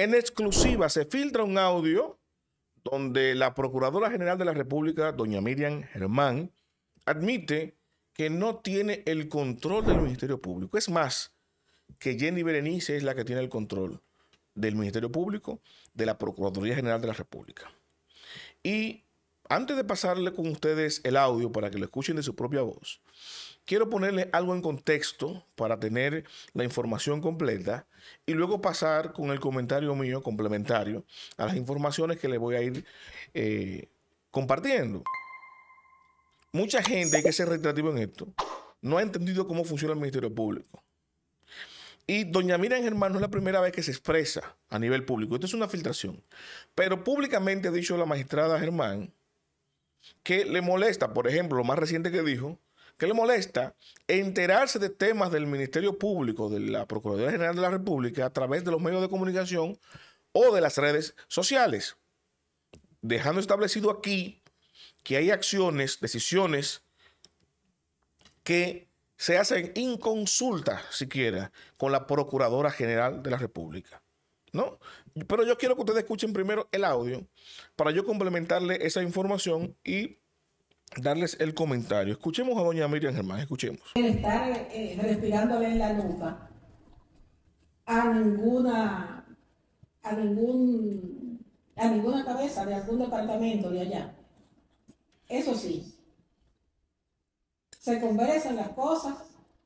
En exclusiva se filtra un audio donde la Procuradora General de la República, doña Miriam Germán, admite que no tiene el control del Ministerio Público. Es más, que Jenny Berenice es la que tiene el control del Ministerio Público, de la Procuraduría General de la República. Y antes de pasarle con ustedes el audio para que lo escuchen de su propia voz, quiero ponerle algo en contexto para tener la información completa y luego pasar con el comentario mío complementario a las informaciones que le voy a ir eh, compartiendo. Mucha gente, hay que ser retrativo en esto, no ha entendido cómo funciona el Ministerio Público. Y doña Miriam Germán no es la primera vez que se expresa a nivel público. Esto es una filtración. Pero públicamente ha dicho la magistrada Germán que le molesta, por ejemplo, lo más reciente que dijo, que le molesta enterarse de temas del Ministerio Público, de la Procuraduría General de la República, a través de los medios de comunicación o de las redes sociales. Dejando establecido aquí que hay acciones, decisiones que se hacen consulta, siquiera, con la Procuradora General de la República. ¿No? Pero yo quiero que ustedes escuchen primero el audio para yo complementarle esa información y darles el comentario. Escuchemos a doña Miriam Germán, escuchemos. Estar eh, respirándole en la nuca a ninguna, a ningún, a ninguna cabeza de algún departamento de allá. Eso sí, se conversan las cosas,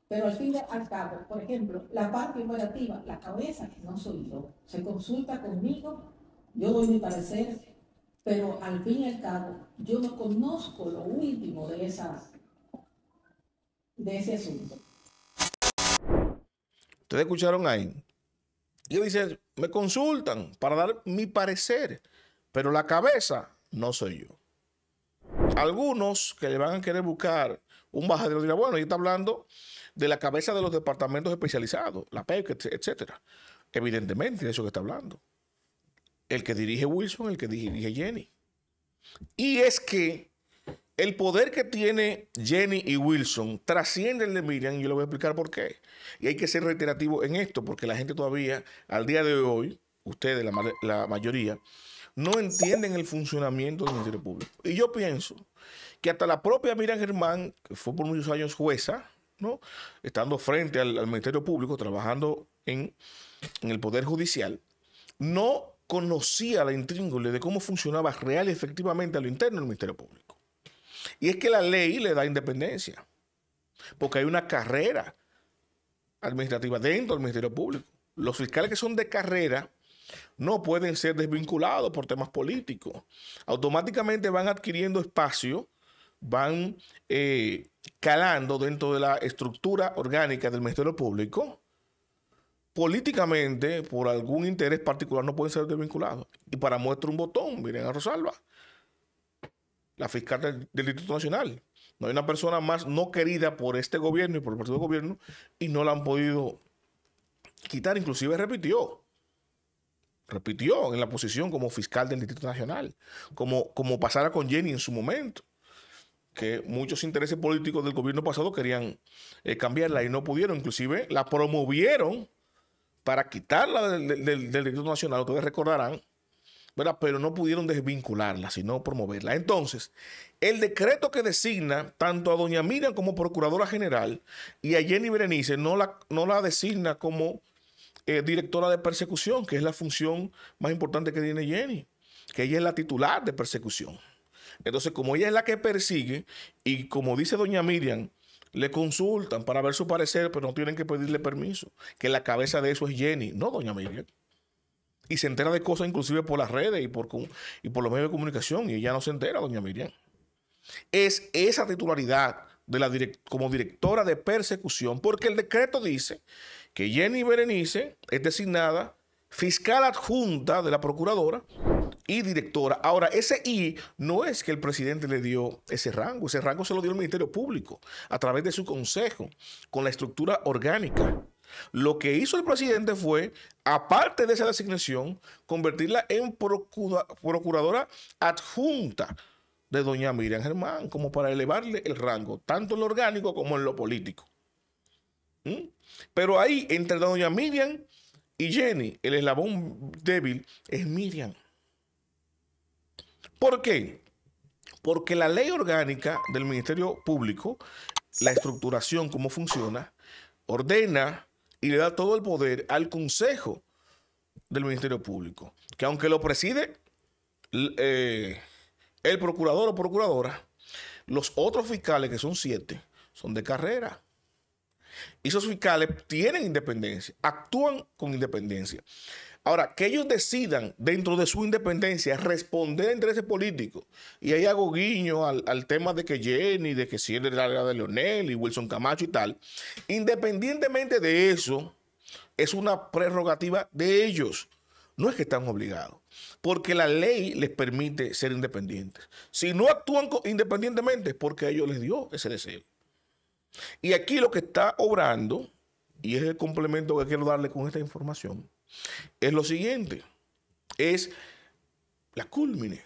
pero al fin y al cabo, por ejemplo, la parte operativa, la cabeza, que no soy yo, se consulta conmigo, yo doy mi parecer, pero al fin y al cabo yo no conozco lo último de, esa, de ese asunto. ¿Ustedes escucharon ahí? Yo dije, me consultan para dar mi parecer, pero la cabeza no soy yo. Algunos que le van a querer buscar un bajadero dirán, bueno, yo está hablando de la cabeza de los departamentos especializados, la PEC, etcétera. Evidentemente, de eso que está hablando el que dirige Wilson, el que dirige Jenny. Y es que el poder que tiene Jenny y Wilson trasciende el de Miriam y yo le voy a explicar por qué. Y hay que ser reiterativo en esto porque la gente todavía, al día de hoy, ustedes, la, mayoría, no entienden el funcionamiento del Ministerio Público. Y yo pienso que hasta la propia Miriam Germán, que fue por muchos años jueza, ¿no? estando frente al, Ministerio Público, trabajando en, en el Poder Judicial, no conocía la intríngole de cómo funcionaba real y efectivamente a lo interno del Ministerio Público. Y es que la ley le da independencia, porque hay una carrera administrativa dentro del Ministerio Público. Los fiscales que son de carrera no pueden ser desvinculados por temas políticos. Automáticamente van adquiriendo espacio, van eh, calando dentro de la estructura orgánica del Ministerio Público políticamente, por algún interés particular, no pueden ser desvinculados. Y para muestra un botón, miren a Rosalba, la fiscal del, Instituto Nacional. No hay una persona más no querida por este gobierno y por el partido de gobierno y no la han podido quitar. Inclusive repitió, repitió en la posición como fiscal del Distrito Nacional, como, como pasara con Jenny en su momento, que muchos intereses políticos del gobierno pasado querían eh, cambiarla y no pudieron. Inclusive la promovieron para quitarla del, Derecho Nacional, ustedes recordarán, pero no pudieron desvincularla, sino promoverla. Entonces, el decreto que designa tanto a doña Miriam como Procuradora General y a Jenny Berenice no la, no la designa como eh, directora de persecución, que es la función más importante que tiene Jenny, que ella es la titular de persecución. Entonces, como ella es la que persigue y como dice doña Miriam, le consultan para ver su parecer, pero no tienen que pedirle permiso. Que la cabeza de eso es Jenny, no doña Miriam. Y se entera de cosas inclusive por las redes y por, y por los medios de comunicación, y ella no se entera, doña Miriam. Es esa titularidad de la como directora de persecución, porque el decreto dice que Jenny Berenice es designada fiscal adjunta de la procuradora y directora. Ahora, ese I no es que el presidente le dio ese rango, ese rango se lo dio el Ministerio Público a través de su consejo, con la estructura orgánica. Lo que hizo el presidente fue, aparte de esa designación, convertirla en procuradora adjunta de doña Miriam Germán, como para elevarle el rango, tanto en lo orgánico como en lo político. ¿Mm? Pero ahí, entre doña Miriam y Jenny, el eslabón débil es Miriam. ¿Por qué? Porque la ley orgánica del Ministerio Público, la estructuración, cómo funciona, ordena y le da todo el poder al Consejo del Ministerio Público, que aunque lo preside eh, el procurador o procuradora, los otros fiscales, que son siete, son de carrera esos fiscales tienen independencia, actúan con independencia. Ahora, que ellos decidan dentro de su independencia responder a intereses políticos. Y ahí hago guiño al, tema de que Jenny, de que si era de Leonel y Wilson Camacho y tal. Independientemente de eso, es una prerrogativa de ellos. No es que están obligados, porque la ley les permite ser independientes. Si no actúan independientemente, es porque ellos les dio ese deseo. Y aquí lo que está obrando, y es el complemento que quiero darle con esta información, es lo siguiente, es la culmine,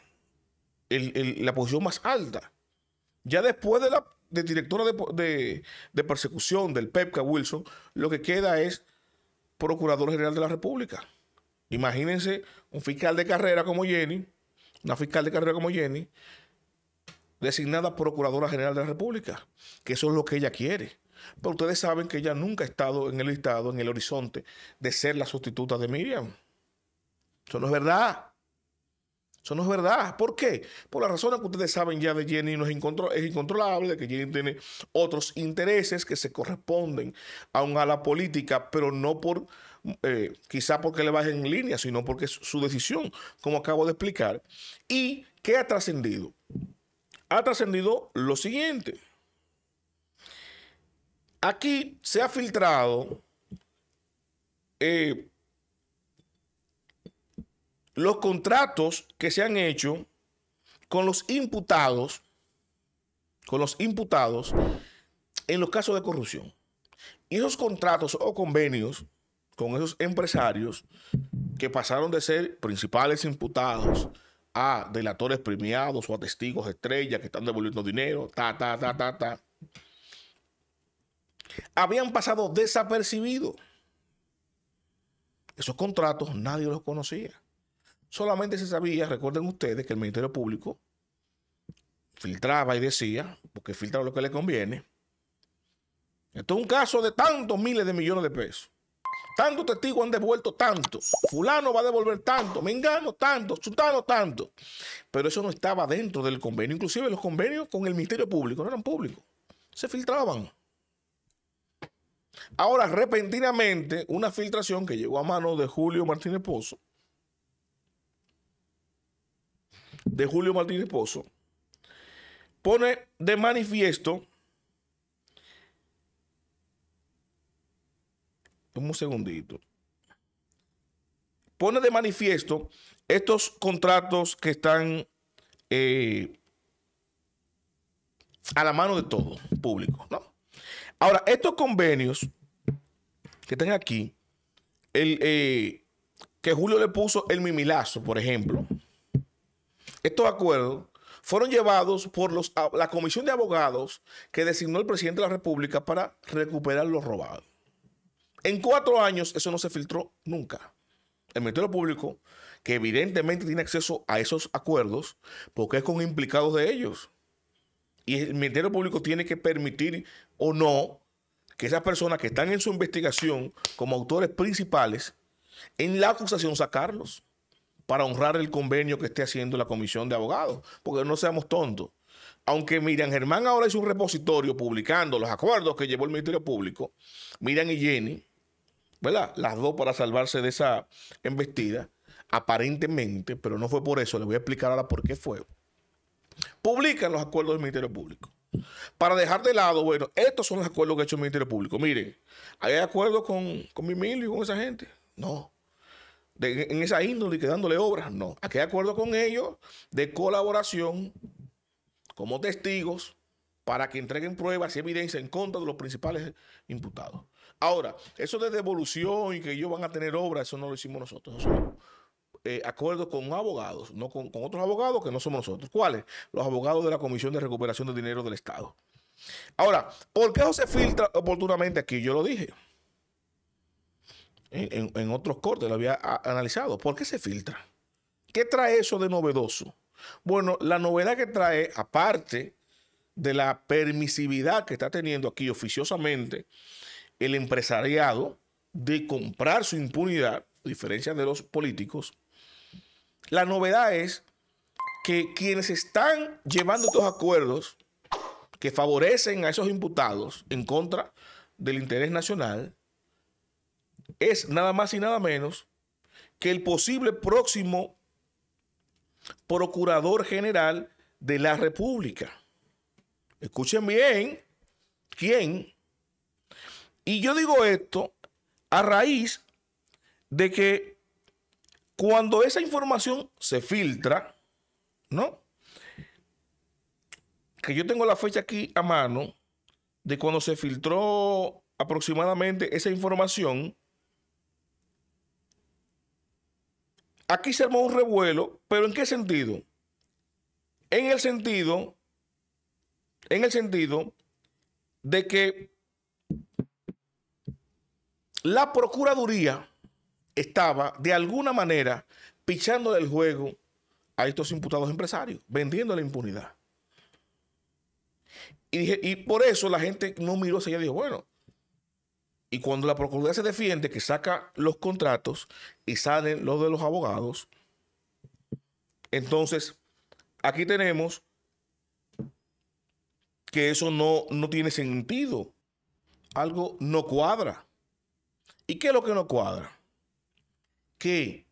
la posición más alta. Ya después de la de directora de, de persecución del PEPCA Wilson, lo que queda es Procurador General de la República. Imagínense un fiscal de carrera como Jenny, una fiscal de carrera como Jenny, designada Procuradora General de la República, que eso es lo que ella quiere. Pero ustedes saben que ella nunca ha estado en el listado, en el horizonte de ser la sustituta de Miriam. Eso no es verdad. Eso no es verdad. ¿Por qué? Por la razones que ustedes saben ya de Jenny es, es incontrolable, de que Jenny tiene otros intereses que se corresponden aún a la política, pero no por, eh, quizá porque le bajen en línea, sino porque es su decisión, como acabo de explicar. ¿Y qué ha trascendido? ha trascendido lo siguiente. Aquí se ha filtrado eh, los contratos que se han hecho con los imputados, con los imputados en los casos de corrupción. Y esos contratos o convenios con esos empresarios que pasaron de ser principales imputados a delatores premiados o a testigos estrellas que están devolviendo dinero, ta, ta, ta, ta, ta. Habían pasado desapercibidos. Esos contratos nadie los conocía. Solamente se sabía, recuerden ustedes, que el Ministerio Público filtraba y decía, porque filtra lo que le conviene. Esto es un caso de tantos miles de millones de pesos tantos testigos han devuelto tanto, fulano va a devolver tanto, mengano tanto, sultano tanto. Pero eso no estaba dentro del convenio. Inclusive los convenios con el Ministerio Público no eran públicos, se filtraban. Ahora, repentinamente, una filtración que llegó a mano de Julio Martínez Pozo, de Julio Martínez Pozo, pone de manifiesto un segundito. Pone de manifiesto estos contratos que están eh, a la mano de todo público, Ahora, estos convenios que están aquí, eh, que Julio le puso el mimilazo, por ejemplo, estos acuerdos fueron llevados por la comisión de abogados que designó el presidente de la República para recuperar los robados. En cuatro años eso no se filtró nunca. El Ministerio Público, que evidentemente tiene acceso a esos acuerdos, porque es con implicados de ellos. Y el Ministerio Público tiene que permitir o no que esas personas que están en su investigación como autores principales, en la acusación sacarlos para honrar el convenio que esté haciendo la comisión de abogados, porque no seamos tontos. Aunque Miriam Germán ahora es un repositorio publicando los acuerdos que llevó el Ministerio Público, Miriam y Jenny ¿verdad? Las dos para salvarse de esa embestida, aparentemente, pero no fue por eso. Le voy a explicar ahora por qué fue. Publican los acuerdos del Ministerio Público. Para dejar de lado, bueno, estos son los acuerdos que ha hecho el Ministerio Público. Miren, ¿hay acuerdos con, con y con esa gente? No. en esa índole y quedándole obras, no. Aquí hay acuerdos con ellos de colaboración como testigos para que entreguen pruebas y evidencia en contra de los principales imputados. Ahora, eso de devolución y que ellos van a tener obra, eso no lo hicimos nosotros. Eso eh, con abogados, no con, otros abogados que no somos nosotros. ¿Cuáles? Los abogados de la Comisión de Recuperación de Dinero del Estado. Ahora, ¿por qué no se filtra oportunamente aquí? Yo lo dije. En, otros cortes lo había analizado. ¿Por qué se filtra? ¿Qué trae eso de novedoso? Bueno, la novedad que trae, aparte de la permisividad que está teniendo aquí oficiosamente el empresariado de comprar su impunidad, a diferencia de los políticos, la novedad es que quienes están llevando estos acuerdos que favorecen a esos imputados en contra del interés nacional es nada más y nada menos que el posible próximo procurador general de la República. Escuchen bien, ¿quién? Y yo digo esto a raíz de que cuando esa información se filtra, ¿no? Que yo tengo la fecha aquí a mano de cuando se filtró aproximadamente esa información. Aquí se armó un revuelo, pero ¿en qué sentido? En el sentido, en el sentido de que la Procuraduría estaba de alguna manera pichando del juego a estos imputados empresarios, vendiendo la impunidad. Y, por eso la gente no miró hacia ella y dijo, bueno, y cuando la Procuraduría se defiende, que saca los contratos y salen los de los abogados, entonces aquí tenemos que eso no, no tiene sentido. Algo no cuadra. ¿Y qué es lo que no cuadra? Que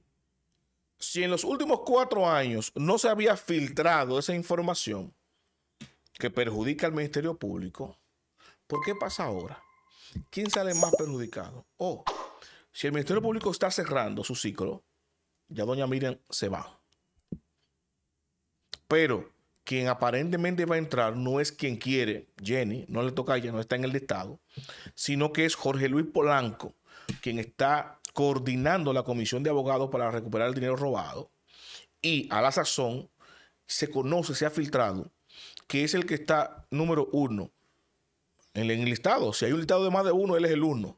si en los últimos cuatro años no se había filtrado esa información que perjudica al Ministerio Público, ¿por qué pasa ahora? ¿Quién sale más perjudicado? O si el Ministerio Público está cerrando su ciclo, ya doña Miriam se va. Pero quien aparentemente va a entrar no es quien quiere, Jenny, no le toca a ella, no está en el Estado, sino que es Jorge Luis Polanco, quien está coordinando la comisión de abogados para recuperar el dinero robado, y a la sazón se conoce, se ha filtrado, que es el que está número uno en el listado. Si hay un listado de más de uno, él es el uno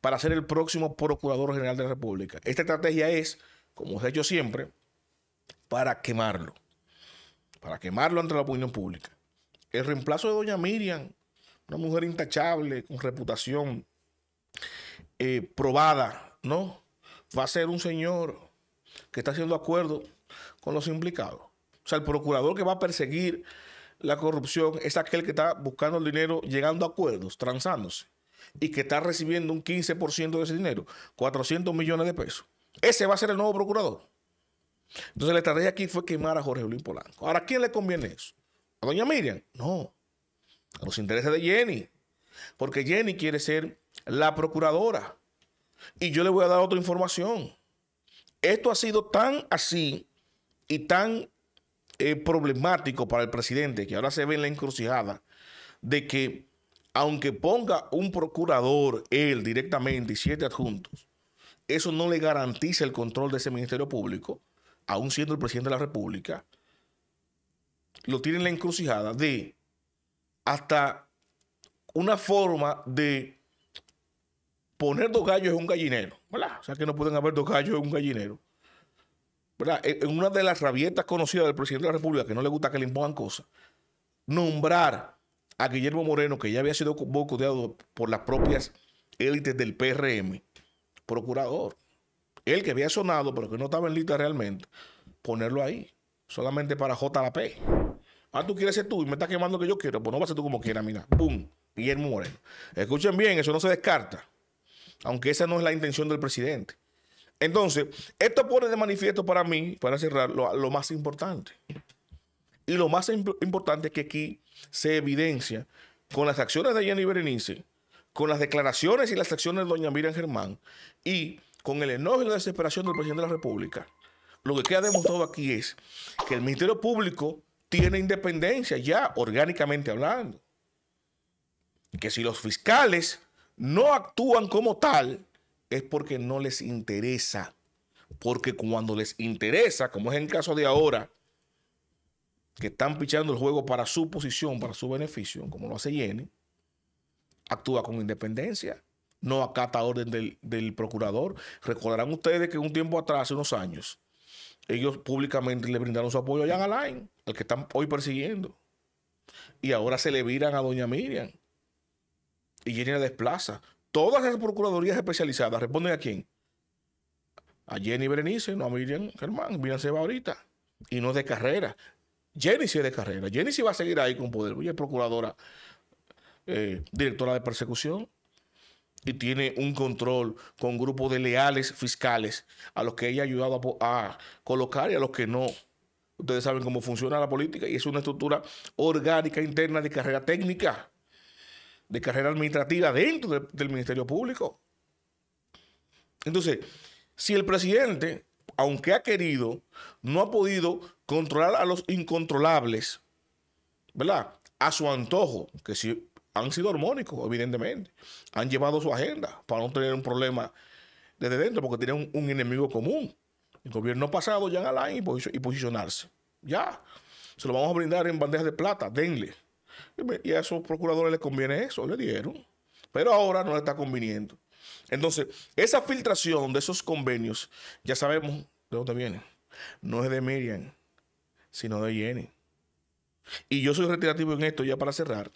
para ser el próximo Procurador General de la República. Esta estrategia es, como se ha hecho siempre, para quemarlo, para quemarlo ante la opinión pública. El reemplazo de doña Miriam, una mujer intachable, con reputación, eh, probada, ¿no? Va a ser un señor que está haciendo acuerdos con los implicados. O sea, el procurador que va a perseguir la corrupción es aquel que está buscando el dinero, llegando a acuerdos, transándose, y que está recibiendo un 15% de ese dinero, 400 millones de pesos. Ese va a ser el nuevo procurador. Entonces la estrategia aquí fue quemar a Jorge Luis Polanco. Ahora, ¿a quién le conviene eso? ¿A doña Miriam? No. A los intereses de Jenny. Porque Jenny quiere ser la procuradora. Y yo le voy a dar otra información. Esto ha sido tan así y tan eh, problemático para el presidente, que ahora se ve en la encrucijada, de que aunque ponga un procurador él directamente y siete adjuntos, eso no le garantiza el control de ese Ministerio Público, aún siendo el presidente de la República, lo tiene en la encrucijada de hasta una forma de poner dos gallos en un gallinero, ¿verdad? O sea que no pueden haber dos gallos en un gallinero. ¿Verdad? En una de las rabietas conocidas del presidente de la República, que no le gusta que le impongan cosas, nombrar a Guillermo Moreno, que ya había sido bocoteado por las propias élites del PRM, procurador. Él que había sonado, pero que no estaba en lista realmente, ponerlo ahí, solamente para JLP. Ah, tú quieres ser tú y me estás quemando que yo quiero. Pues no vas a ser tú como quieras, mira. ¡Pum! Guillermo Moreno. Escuchen bien, eso no se descarta aunque esa no es la intención del presidente. Entonces, esto pone de manifiesto para mí, para cerrar, lo, más importante. Y lo más importante es que aquí se evidencia con las acciones de Jenny Berenice, con las declaraciones y las acciones de doña Miriam Germán y con el enojo y la desesperación del presidente de la República. Lo que queda demostrado aquí es que el Ministerio Público tiene independencia ya orgánicamente hablando. Que si los fiscales no actúan como tal, es porque no les interesa. Porque cuando les interesa, como es el caso de ahora, que están pichando el juego para su posición, para su beneficio, como lo hace Jenny, actúa con independencia, no acata orden del, del procurador. Recordarán ustedes que un tiempo atrás, hace unos años, ellos públicamente le brindaron su apoyo a Jan Alain, al que están hoy persiguiendo. Y ahora se le viran a doña Miriam y Jenny la desplaza. Todas esas procuradurías especializadas responden a quién? A Jenny Berenice, no a Miriam Germán. Miriam se va ahorita. Y no de carrera. Jenny sí es de carrera. Jenny sí va a seguir ahí con poder. Ella es procuradora, eh, directora de persecución. Y tiene un control con grupos de leales fiscales a los que ella ha ayudado a, a colocar y a los que no. Ustedes saben cómo funciona la política y es una estructura orgánica interna de carrera técnica de carrera administrativa dentro del Ministerio Público. Entonces, si el presidente, aunque ha querido, no ha podido controlar a los incontrolables, ¿verdad? A su antojo, que si han sido armónicos, evidentemente, han llevado su agenda para no tener un problema desde dentro, porque tienen un, enemigo común. El gobierno pasado, Jan Alain, y, posicionarse. Ya. Se lo vamos a brindar en bandejas de plata, denle. Y a esos procuradores les conviene eso, le dieron. Pero ahora no le está conviniendo. Entonces, esa filtración de esos convenios, ya sabemos de dónde viene. No es de Miriam, sino de Jenny. Y yo soy retirativo en esto ya para cerrar,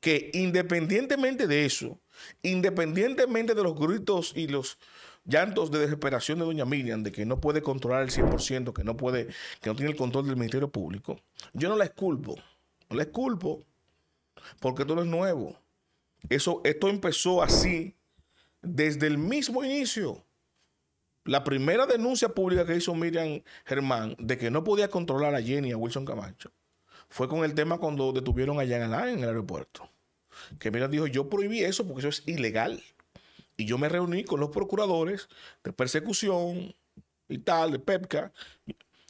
que independientemente de eso, independientemente de los gritos y los llantos de desesperación de doña Miriam, de que no puede controlar el 100%, que no puede, que no tiene el control del Ministerio Público, yo no la esculpo, no la esculpo porque todo es nuevo. Eso, esto empezó así desde el mismo inicio. La primera denuncia pública que hizo Miriam Germán de que no podía controlar a Jenny y a Wilson Camacho fue con el tema cuando detuvieron a Jan Alain en el aeropuerto. Que Miriam dijo, yo prohibí eso porque eso es ilegal. Y yo me reuní con los procuradores de persecución y tal, de PEPCA.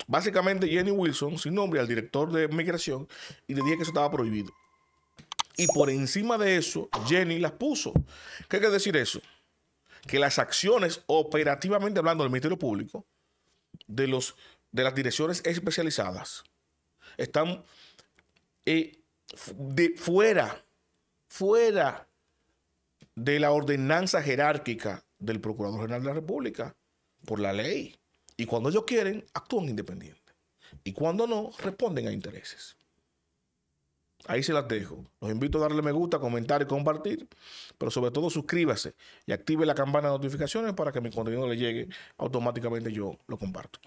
Básicamente Jenny Wilson, sin nombre, al director de migración, y le dije que eso estaba prohibido. Y por encima de eso, Jenny las puso. ¿Qué quiere decir eso? Que las acciones, operativamente hablando del Ministerio Público, de, los, de las direcciones especializadas, están eh, de fuera, fuera de la ordenanza jerárquica del Procurador General de la República, por la ley. Y cuando ellos quieren, actúan independientes. Y cuando no, responden a intereses. Ahí se las dejo. Los invito a darle me gusta, comentar y compartir, pero sobre todo suscríbase y active la campana de notificaciones para que mi contenido le llegue automáticamente yo lo comparto.